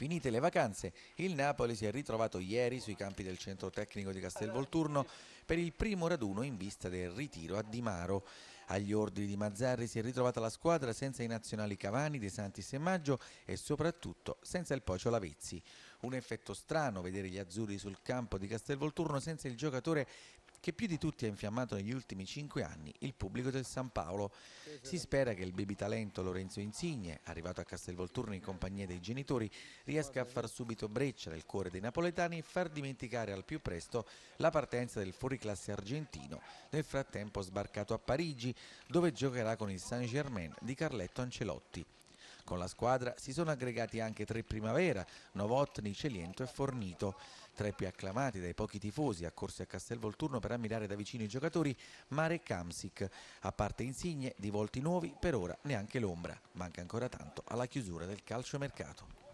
Finite le vacanze, il Napoli si è ritrovato ieri sui campi del centro tecnico di Castelvolturno per il primo raduno in vista del ritiro a Di Maro. Agli ordini di Mazzarri si è ritrovata la squadra senza i nazionali Cavani, De Santis e Maggio e soprattutto senza il Pocio Lavezzi. Un effetto strano vedere gli azzurri sul campo di Castelvolturno senza il giocatore che più di tutti ha infiammato negli ultimi cinque anni il pubblico del San Paolo. Si spera che il bibitalento Lorenzo Insigne, arrivato a Castelvolturno in compagnia dei genitori, riesca a far subito breccia nel cuore dei napoletani e far dimenticare al più presto la partenza del fuoriclasse argentino, nel frattempo sbarcato a Parigi, dove giocherà con il Saint-Germain di Carletto Ancelotti. Con la squadra si sono aggregati anche tre primavera, Novotni, Celiento e Fornito. Tra i più acclamati dai pochi tifosi accorsi a Castelvolturno per ammirare da vicino i giocatori, Mare Kamsic. A parte insigne, di volti nuovi, per ora neanche l'ombra. Manca ancora tanto alla chiusura del calciomercato.